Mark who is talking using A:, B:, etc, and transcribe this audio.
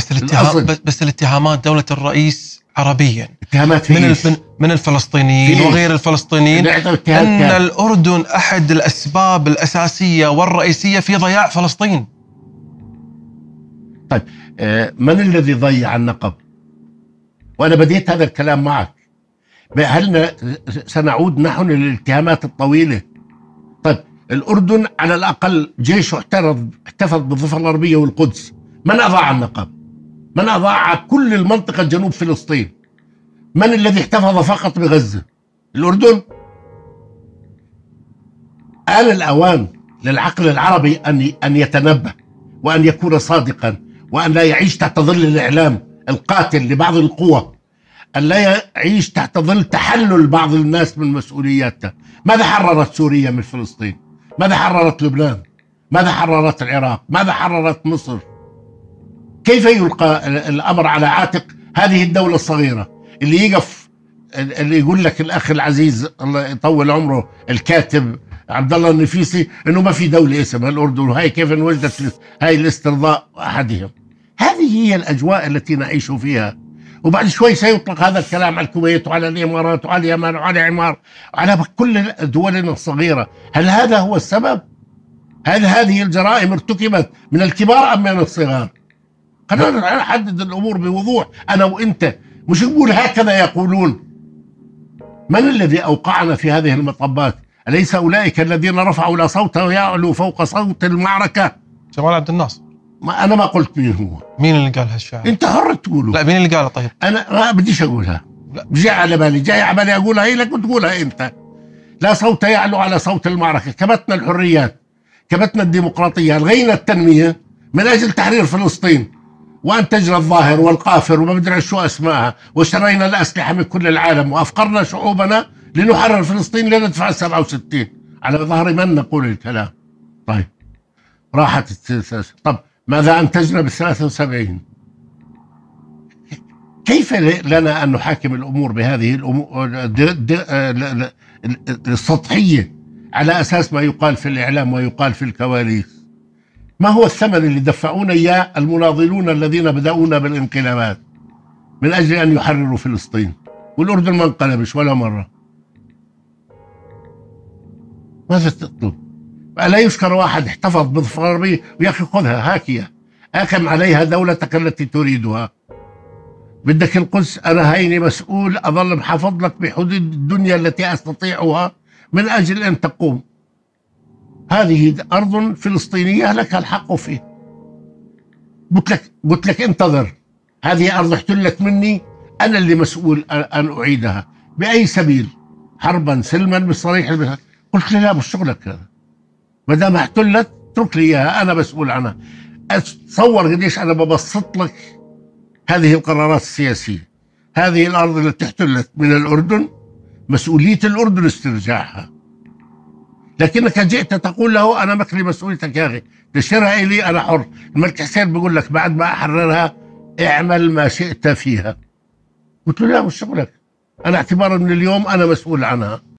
A: بس الاتهام بس, بس الاتهامات دولة الرئيس عربيا اتهامات من من الفلسطينيين فيه؟ وغير الفلسطينيين نعم، نعم، ان كان. الاردن احد الاسباب الاساسيه والرئيسيه في ضياع فلسطين طيب آه، من الذي ضيع النقب؟ وانا بديت هذا الكلام معك هل سنعود نحن للاتهامات الطويله؟ طيب الاردن على الاقل جيشه احترض احتفظ بالضفه الغربيه والقدس من اضاع النقب؟ من أضاع كل المنطقة جنوب فلسطين من الذي احتفظ فقط بغزة الأردن آن الأوان للعقل العربي أن أن يتنبه وأن يكون صادقا وأن لا يعيش تحت ظل الإعلام القاتل لبعض القوى أن لا يعيش تحت ظل تحلل بعض الناس من مسؤولياتها ماذا حررت سوريا من فلسطين ماذا حررت لبنان ماذا حررت العراق ماذا حررت مصر كيف يلقى الامر على عاتق هذه الدوله الصغيره اللي يقف اللي يقول لك الاخ العزيز الله يطول عمره الكاتب عبد الله النفيسي انه ما في دوله اسمها الاردن وهي كيف وجدت هاي الاسترضاء احدهم هذه هي الاجواء التي نعيش فيها وبعد شوي سيطلق هذا الكلام على الكويت وعلى الامارات وعلى اليمن وعلى عمار وعلى كل دولنا الصغيره هل هذا هو السبب هل هذه الجرائم ارتكبت من الكبار ام من الصغار خلينا نحدد الامور بوضوح انا وانت مش نقول هكذا يقولون من الذي اوقعنا في هذه المطبات اليس اولئك الذين رفعوا لا صوت يعلو فوق صوت المعركه جمال عبد الناصر ما انا ما قلت مين هو مين اللي قال هالشعر انت حر تقوله لا مين اللي قاله طيب انا ما بديش اقولها لا. جاء على بالي جاي على بالي اقولها هي لك تقولها انت لا صوت يعلو على صوت المعركه كبتنا الحريات كبتنا الديمقراطيه الغينا التنميه من اجل تحرير فلسطين وانتجنا الظاهر والقافر وما بدري شو اسماها وشرينا الاسلحه من كل العالم وافقرنا شعوبنا لنحرر فلسطين لندفع 67 على ظهر من نقول الكلام طيب راحت طب ماذا انتجنا بال 73 كيف لنا ان نحاكم الامور بهذه الامور السطحيه على اساس ما يقال في الاعلام ويقال في الكواليس ما هو الثمن اللي دفعونا إياه المناضلون الذين بدأونا بالانقلابات من أجل أن يحرروا فلسطين والأردن ما انقلبش ولا مرة ماذا تطلب ألا يشكر واحد احتفظ بظفار ويا أخي خذها هاكية أكم عليها دولتك التي تريدها بدك القدس أنا هيني مسؤول أظل محافظ لك بحدود الدنيا التي أستطيعها من أجل أن تقوم هذه أرض فلسطينية لك الحق فيها قلت لك قلت لك انتظر هذه أرض احتلت مني أنا اللي مسؤول أن أعيدها بأي سبيل حربا سلما بصريح قلت لي لا مش شغلك هذا ما دام احتلت اترك لي اياها انا مسؤول عنها تصور قديش انا ببسط لك هذه القرارات السياسيه هذه الارض التي احتلت من الاردن مسؤوليه الاردن استرجاعها لكنك جئت تقول له انا مكري مسؤوليتك يا اخي تشيرها الي انا حر الملك حسين بيقول لك بعد ما احررها اعمل ما شئت فيها قلت له لا مش شغلك انا اعتبارا من اليوم انا مسؤول عنها